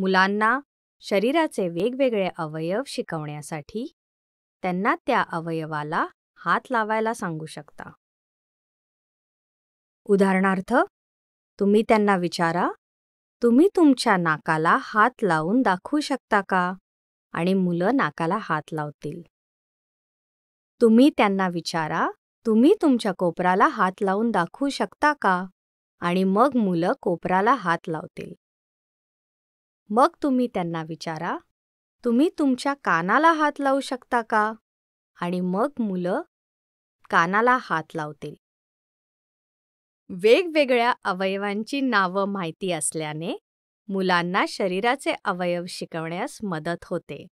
मुलांना शरीराचे वेगवेगळे अवयव शिकवण्यासाठी त्यांना त्या अवयवाला हात लावायला सांगू शकता उदाहरणार्थ तुम्ही त्यांना विचारा तुम्ही तुमच्या नाकाला हात लावून दाखवू शकता का आणि मुलं नाकाला हात लावतील तुम्ही त्यांना विचारा तुम्ही तुमच्या कोपराला हात लावून दाखवू शकता का आणि मग मुलं कोपराला हात लावतील मग तुम्ही त्यांना विचारा तुम्ही तुमच्या कानाला हात लावू शकता का आणि मग मुलं कानाला हात लावतील वेगवेगळ्या अवयवांची नावं माहिती असल्याने मुलांना शरीराचे अवयव शिकवण्यास मदत होते